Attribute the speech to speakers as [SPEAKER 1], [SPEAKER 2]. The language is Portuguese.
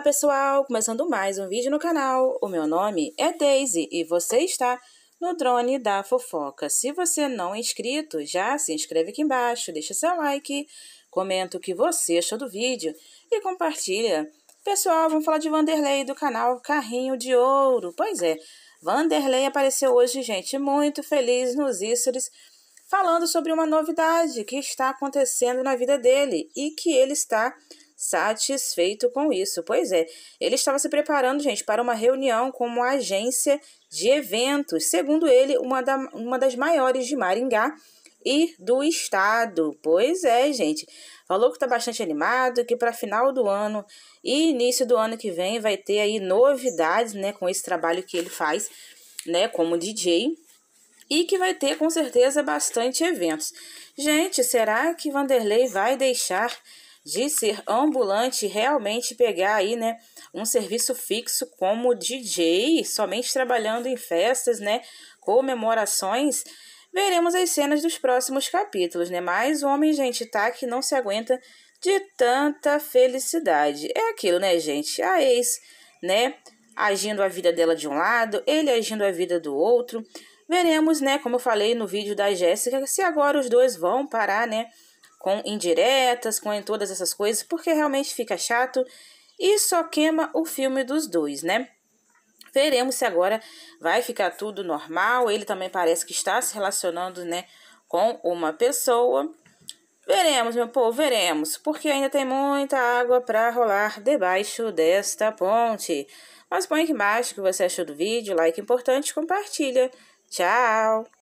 [SPEAKER 1] Olá pessoal, começando mais um vídeo no canal. O meu nome é Daisy e você está no Drone da Fofoca. Se você não é inscrito, já se inscreve aqui embaixo, deixa seu like, comenta o que você achou do vídeo e compartilha. Pessoal, vamos falar de Vanderlei do canal Carrinho de Ouro. Pois é, Vanderlei apareceu hoje, gente, muito feliz nos stories, falando sobre uma novidade que está acontecendo na vida dele e que ele está satisfeito com isso. Pois é, ele estava se preparando, gente, para uma reunião com uma agência de eventos, segundo ele, uma, da, uma das maiores de Maringá e do estado. Pois é, gente. Falou que está bastante animado, que para final do ano e início do ano que vem vai ter aí novidades, né, com esse trabalho que ele faz, né, como DJ e que vai ter com certeza bastante eventos. Gente, será que Vanderlei vai deixar de ser ambulante realmente pegar aí, né, um serviço fixo como DJ, somente trabalhando em festas, né, comemorações, veremos as cenas dos próximos capítulos, né? Mas o homem, gente, tá que não se aguenta de tanta felicidade. É aquilo, né, gente? A ex, né, agindo a vida dela de um lado, ele agindo a vida do outro. Veremos, né, como eu falei no vídeo da Jéssica, se agora os dois vão parar, né, com indiretas, com todas essas coisas, porque realmente fica chato e só queima o filme dos dois, né? Veremos se agora vai ficar tudo normal. Ele também parece que está se relacionando, né, com uma pessoa. Veremos, meu povo, veremos, porque ainda tem muita água para rolar debaixo desta ponte. Mas põe aqui embaixo o que você achou do vídeo, like importante, compartilha. Tchau.